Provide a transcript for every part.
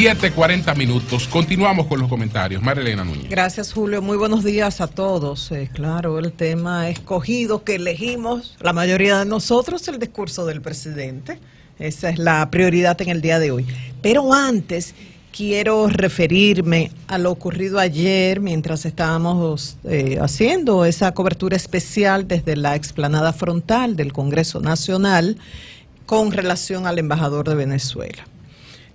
7.40 minutos. Continuamos con los comentarios. Marilena Núñez. Gracias, Julio. Muy buenos días a todos. Eh, claro, el tema escogido que elegimos, la mayoría de nosotros, el discurso del presidente. Esa es la prioridad en el día de hoy. Pero antes quiero referirme a lo ocurrido ayer mientras estábamos eh, haciendo esa cobertura especial desde la explanada frontal del Congreso Nacional con relación al embajador de Venezuela.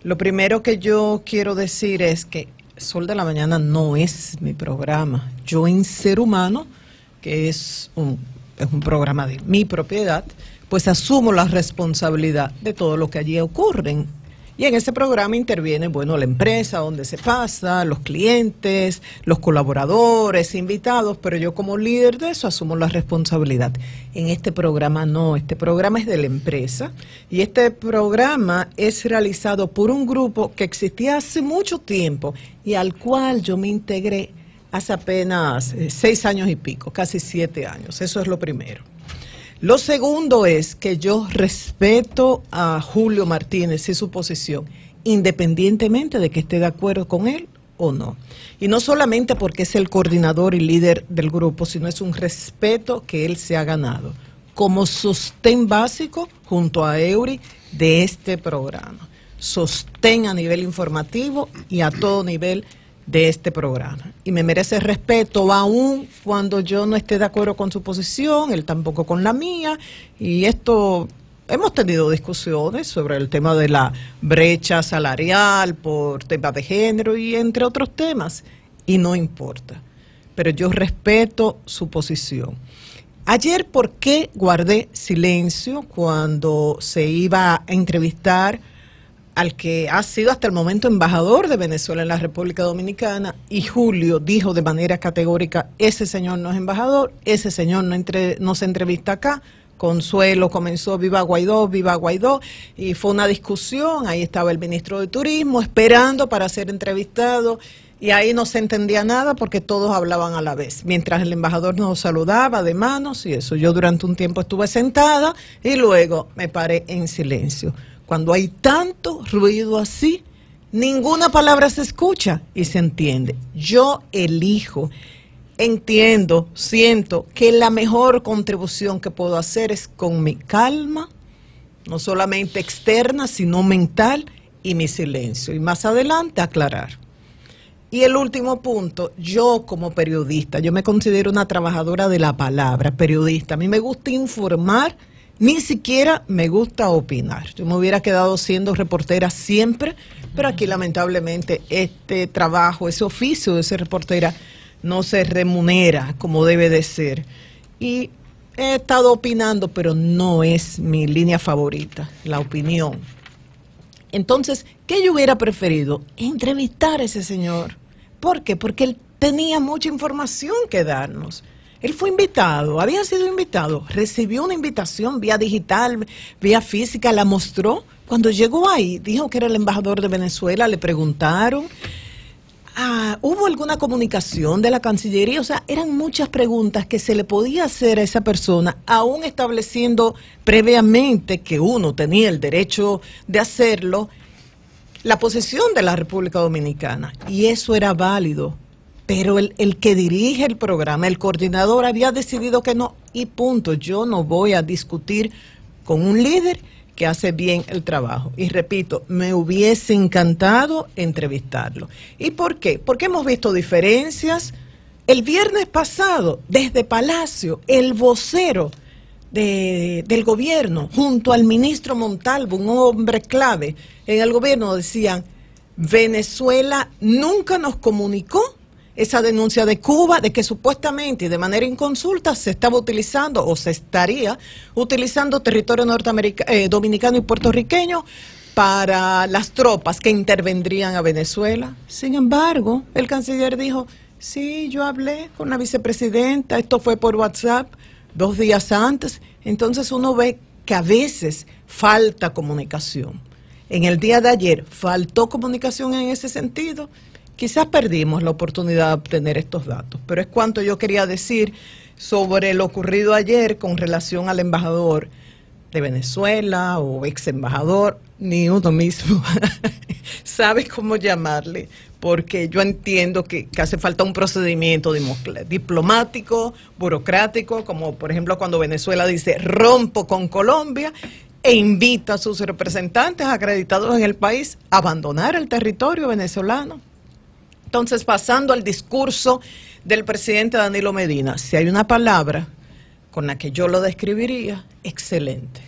Lo primero que yo quiero decir es que Sol de la Mañana no es mi programa. Yo en Ser Humano, que es un, es un programa de mi propiedad, pues asumo la responsabilidad de todo lo que allí ocurre y en ese programa interviene, bueno, la empresa donde se pasa, los clientes, los colaboradores, invitados, pero yo como líder de eso asumo la responsabilidad. En este programa no, este programa es de la empresa y este programa es realizado por un grupo que existía hace mucho tiempo y al cual yo me integré hace apenas eh, seis años y pico, casi siete años. Eso es lo primero. Lo segundo es que yo respeto a Julio Martínez y su posición, independientemente de que esté de acuerdo con él o no. Y no solamente porque es el coordinador y líder del grupo, sino es un respeto que él se ha ganado como sostén básico junto a Eury de este programa. Sostén a nivel informativo y a todo nivel de este programa. Y me merece respeto aún cuando yo no esté de acuerdo con su posición, él tampoco con la mía. Y esto, hemos tenido discusiones sobre el tema de la brecha salarial por temas de género y entre otros temas. Y no importa. Pero yo respeto su posición. Ayer, ¿por qué guardé silencio cuando se iba a entrevistar? al que ha sido hasta el momento embajador de Venezuela en la República Dominicana, y Julio dijo de manera categórica, ese señor no es embajador, ese señor no, no se entrevista acá, Consuelo comenzó Viva Guaidó, Viva Guaidó, y fue una discusión, ahí estaba el ministro de Turismo esperando para ser entrevistado, y ahí no se entendía nada porque todos hablaban a la vez, mientras el embajador nos saludaba de manos y eso. Yo durante un tiempo estuve sentada y luego me paré en silencio. Cuando hay tanto ruido así, ninguna palabra se escucha y se entiende. Yo elijo, entiendo, siento que la mejor contribución que puedo hacer es con mi calma, no solamente externa, sino mental y mi silencio. Y más adelante aclarar. Y el último punto, yo como periodista, yo me considero una trabajadora de la palabra, periodista. A mí me gusta informar ni siquiera me gusta opinar. Yo me hubiera quedado siendo reportera siempre, pero aquí lamentablemente este trabajo, ese oficio de ser reportera no se remunera como debe de ser. Y he estado opinando, pero no es mi línea favorita, la opinión. Entonces, ¿qué yo hubiera preferido? Entrevistar a ese señor. ¿Por qué? Porque él tenía mucha información que darnos. Él fue invitado, había sido invitado, recibió una invitación vía digital, vía física, la mostró. Cuando llegó ahí, dijo que era el embajador de Venezuela, le preguntaron. Ah, ¿Hubo alguna comunicación de la Cancillería? O sea, eran muchas preguntas que se le podía hacer a esa persona, aún estableciendo previamente que uno tenía el derecho de hacerlo, la posesión de la República Dominicana. Y eso era válido pero el, que dirige el programa, el coordinador, había decidido que no y punto. Yo no voy a discutir con un líder que hace bien el trabajo. Y repito, me hubiese encantado entrevistarlo. ¿Y por qué? Porque hemos visto diferencias. El viernes pasado, desde Palacio, el vocero del gobierno, junto al ministro Montalvo, un hombre clave en el gobierno, decían, Venezuela nunca nos comunicó esa denuncia de Cuba de que supuestamente y de manera inconsulta se estaba utilizando o se estaría utilizando territorio norteamericano, eh, dominicano y puertorriqueño para las tropas que intervendrían a Venezuela. Sin embargo, el canciller dijo, sí, yo hablé con la vicepresidenta, esto fue por WhatsApp dos días antes. Entonces uno ve que a veces falta comunicación. En el día de ayer faltó comunicación en ese sentido Quizás perdimos la oportunidad de obtener estos datos, pero es cuanto yo quería decir sobre lo ocurrido ayer con relación al embajador de Venezuela o ex embajador, ni uno mismo sabe cómo llamarle, porque yo entiendo que, que, hace falta un procedimiento diplomático, burocrático, como por ejemplo cuando Venezuela dice rompo con Colombia e invita a sus representantes acreditados en el país a abandonar el territorio venezolano. Entonces, pasando al discurso del presidente Danilo Medina, si hay una palabra con la que yo lo describiría, excelente.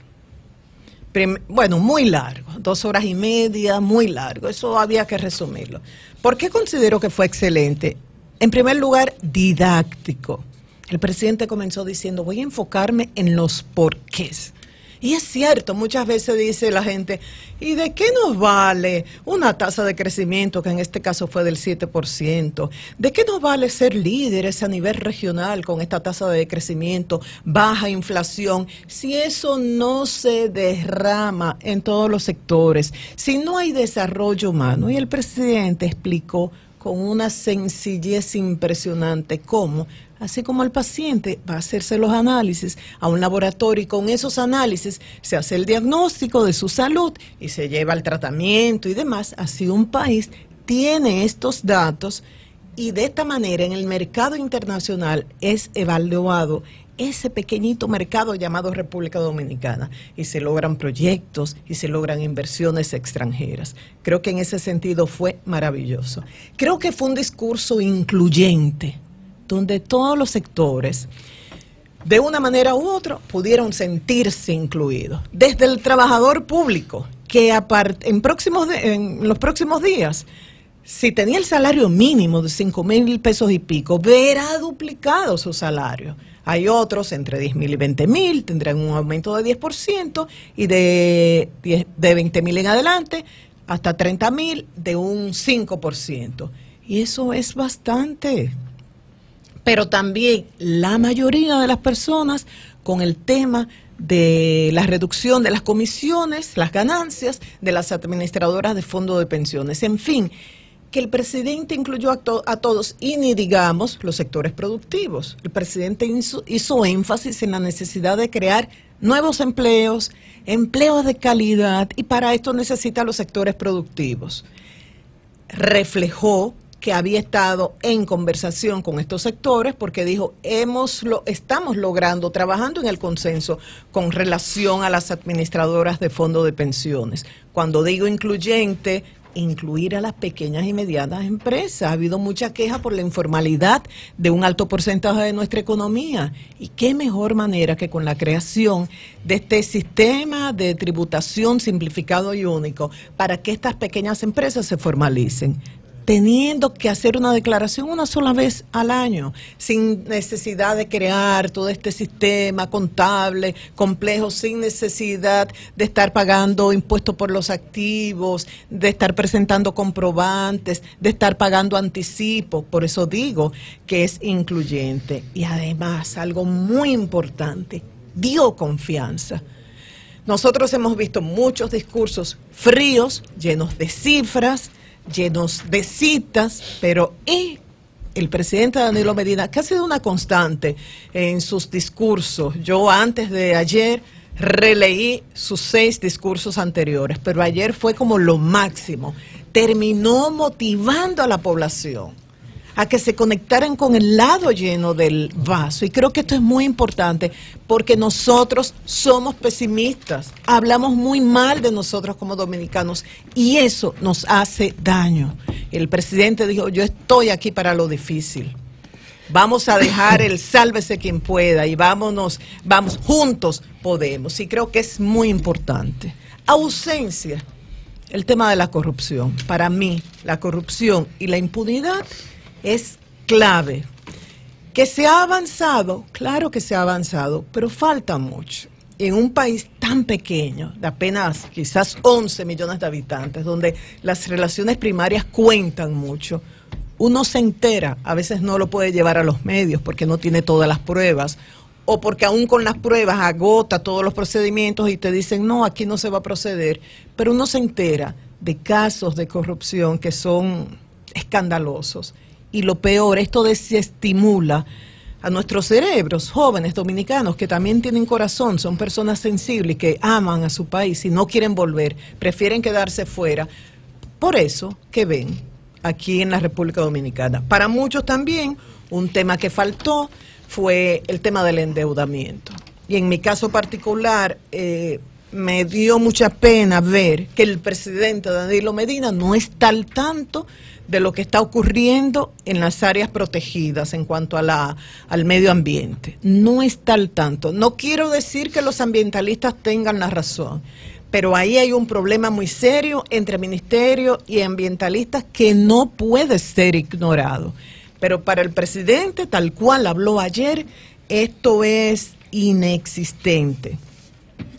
bueno, muy largo, dos horas y media, muy largo, eso había que resumirlo. ¿Por qué considero que fue excelente? En primer lugar, didáctico. El presidente comenzó diciendo, voy a enfocarme en los porqués. Y es cierto, muchas veces dice la gente, ¿y de qué nos vale una tasa de crecimiento que en este caso fue del 7%? ¿De qué nos vale ser líderes a nivel regional con esta tasa de crecimiento, baja inflación, si eso no se derrama en todos los sectores, si no hay desarrollo humano? Y el presidente explicó con una sencillez impresionante cómo así como el paciente va a hacerse los análisis a un laboratorio y con esos análisis se hace el diagnóstico de su salud y se lleva el tratamiento y demás, así un país tiene estos datos y de esta manera en el mercado internacional es evaluado ese pequeñito mercado llamado República Dominicana y se logran proyectos y se logran inversiones extranjeras. Creo que en ese sentido fue maravilloso. Creo que fue un discurso incluyente donde todos los sectores, de una manera u otra, pudieron sentirse incluidos. Desde el trabajador público, que en, próximos en los próximos días, si tenía el salario mínimo de 5 mil pesos y pico, verá duplicado su salario. Hay otros entre 10 mil y 20 mil, tendrán un aumento de 10% y de, de 20 mil en adelante hasta 30 mil de un 5%. Y eso es bastante pero también la mayoría de las personas con el tema de la reducción de las comisiones, las ganancias de las administradoras de fondos de pensiones. En fin, que el presidente incluyó a, todos y ni digamos los sectores productivos. El presidente hizo, énfasis en la necesidad de crear nuevos empleos, empleos de calidad y para esto necesita los sectores productivos. Reflejó que había estado en conversación con estos sectores porque dijo, hemos lo, estamos logrando, trabajando en el consenso con relación a las administradoras de fondos de pensiones. Cuando digo incluyente, incluir a las pequeñas y medianas empresas. Ha habido mucha queja por la informalidad de un alto porcentaje de nuestra economía. ¿Y qué mejor manera que con la creación de este sistema de tributación simplificado y único para que estas pequeñas empresas se formalicen? teniendo que hacer una declaración una sola vez al año, sin necesidad de crear todo este sistema contable complejo, sin necesidad de estar pagando impuestos por los activos, de estar presentando comprobantes, de estar pagando anticipos. Por eso digo que es incluyente. Y además, algo muy importante, dio confianza. Nosotros hemos visto muchos discursos fríos, llenos de cifras, llenos de citas, pero el presidente Danilo Medina, que ha sido una constante en sus discursos. Yo antes de ayer releí sus seis discursos anteriores, pero ayer fue como lo máximo. Terminó motivando a la población a que se conectaran con el lado lleno del vaso. Y creo que esto es muy importante porque nosotros somos pesimistas, hablamos muy mal de nosotros como dominicanos y eso nos hace daño. El presidente dijo, yo estoy aquí para lo difícil. Vamos a dejar el sálvese quien pueda y vámonos, vamos, juntos podemos. Y creo que es muy importante. Ausencia el tema de la corrupción. Para mí, la corrupción y la impunidad es clave. Que se ha avanzado, claro que se ha avanzado, pero falta mucho. En un país tan pequeño, de apenas quizás 11 millones de habitantes, donde las relaciones primarias cuentan mucho, uno se entera, a veces no lo puede llevar a los medios porque no tiene todas las pruebas, o porque aún con las pruebas agota todos los procedimientos y te dicen, no, aquí no se va a proceder, pero uno se entera de casos de corrupción que son escandalosos y lo peor, esto desestimula a nuestros cerebros, jóvenes dominicanos que también tienen corazón, son personas sensibles que aman a su país y no quieren volver, prefieren quedarse fuera. Por eso que ven aquí en la República Dominicana. Para muchos también, un tema que faltó fue el tema del endeudamiento. Y en mi caso particular, eh, me dio mucha pena ver que el presidente Danilo Medina no está al tanto de lo que está ocurriendo en las áreas protegidas en cuanto a la, al medio ambiente. No está al tanto. No quiero decir que los ambientalistas tengan la razón, pero ahí hay un problema muy serio entre ministerio y ambientalistas que no puede ser ignorado. Pero para el presidente, tal cual habló ayer, esto es inexistente.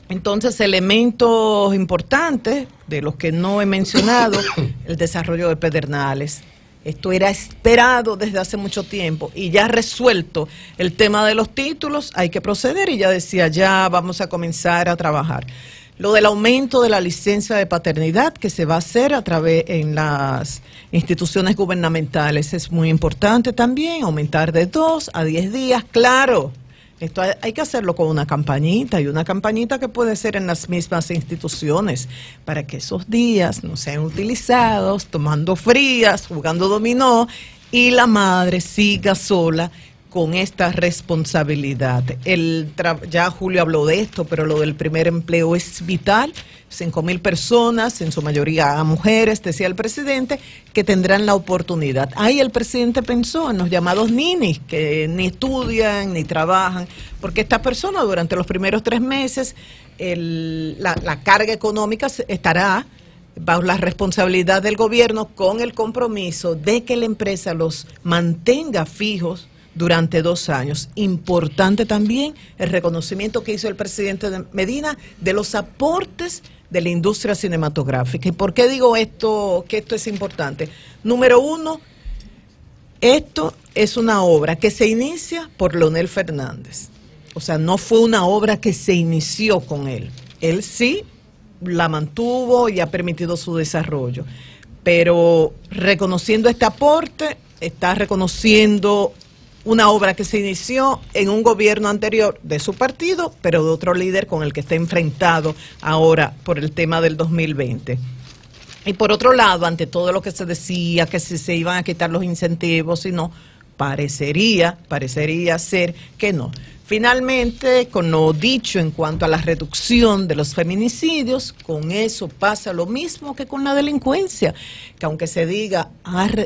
Entonces, elementos importantes de los que no he mencionado, el desarrollo de Pedernales. Esto era esperado desde hace mucho tiempo y ya resuelto el tema de los títulos, hay que proceder y ya decía, ya vamos a comenzar a trabajar. Lo del aumento de la licencia de paternidad que se va a hacer a través en las instituciones gubernamentales es muy importante también, aumentar de dos a diez días, claro, esto hay, que hacerlo con una campañita y una campañita que puede ser en las mismas instituciones para que esos días no sean utilizados tomando frías, jugando dominó y la madre siga sola con esta responsabilidad. El ya Julio habló de esto, pero lo del primer empleo es vital 5 mil personas, en su mayoría mujeres, decía el presidente, que tendrán la oportunidad. Ahí el presidente pensó en los llamados ninis, que ni estudian ni trabajan, porque estas personas durante los primeros tres meses la, la carga económica estará bajo la responsabilidad del gobierno con el compromiso de que la empresa los mantenga fijos durante dos años. Importante también el reconocimiento que hizo el presidente Medina de los aportes de la industria cinematográfica. ¿Y por qué digo esto, que esto es importante? Número uno, esto es una obra que se inicia por Leonel Fernández. O sea, no fue una obra que se inició con él. Él sí la mantuvo y ha permitido su desarrollo. Pero reconociendo este aporte, está reconociendo una obra que se inició en un gobierno anterior de su partido, pero de otro líder con el que está enfrentado ahora por el tema del 2020. Y por otro lado, ante todo lo que se decía, que si se iban a quitar los incentivos, si no, parecería, parecería ser que no. Finalmente, con lo dicho en cuanto a la reducción de los feminicidios, con eso pasa lo mismo que con la delincuencia, que aunque se diga,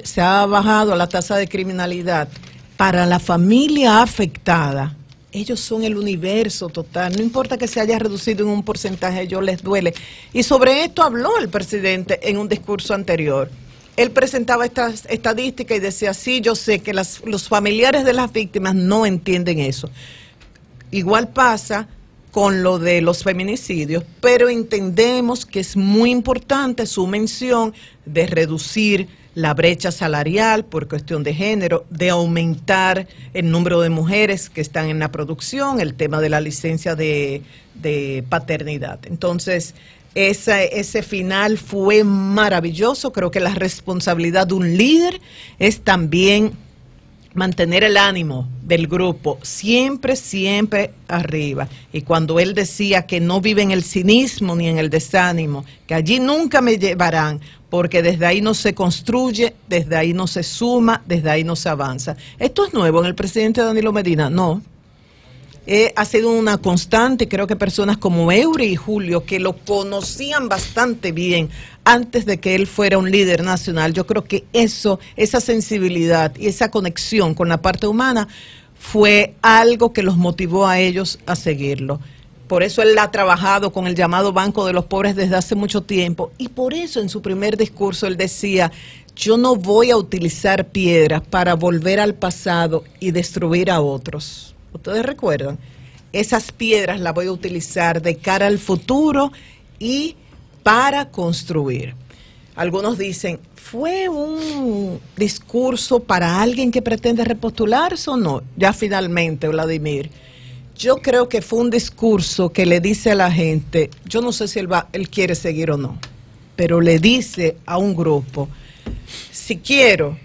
se ha bajado la tasa de criminalidad, para la familia afectada, ellos son el universo total, no importa que se haya reducido en un porcentaje, ellos les duele. Y sobre esto habló el presidente en un discurso anterior. Él presentaba estas estadísticas y decía, sí, yo sé que los familiares de las víctimas no entienden eso. Igual pasa con lo de los feminicidios, pero entendemos que es muy importante su mención de reducir la brecha salarial por cuestión de género, de aumentar el número de mujeres que están en la producción, el tema de la licencia de, paternidad. Entonces, ese final fue maravilloso. Creo que la responsabilidad de un líder es también mantener el ánimo del grupo siempre, siempre arriba. Y cuando él decía que no vive en el cinismo ni en el desánimo, que allí nunca me llevarán, porque desde ahí no se construye, desde ahí no se suma, desde ahí no se avanza. ¿Esto es nuevo en el presidente Danilo Medina? No. ha sido una constante, creo que personas como Eury y Julio, que lo conocían bastante bien antes de que él fuera un líder nacional, yo creo que eso, esa sensibilidad y esa conexión con la parte humana fue algo que los motivó a ellos a seguirlo. Por eso él ha trabajado con el llamado Banco de los Pobres desde hace mucho tiempo. Y por eso en su primer discurso él decía, yo no voy a utilizar piedras para volver al pasado y destruir a otros. ¿Ustedes recuerdan? Esas piedras las voy a utilizar de cara al futuro y para construir. Algunos dicen, ¿fue un discurso para alguien que pretende repostularse o no? Ya finalmente, Vladimir yo creo que fue un discurso que le dice a la gente, yo no sé si él, va, él quiere seguir o no, pero le dice a un grupo, si quiero,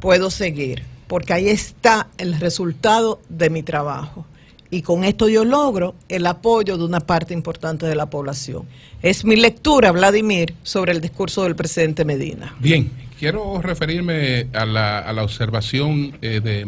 puedo seguir, porque ahí está el resultado de mi trabajo. Y con esto yo logro el apoyo de una parte importante de la población. Es mi lectura, Vladimir, sobre el discurso del presidente Medina. Bien, quiero referirme a la, observación eh, de...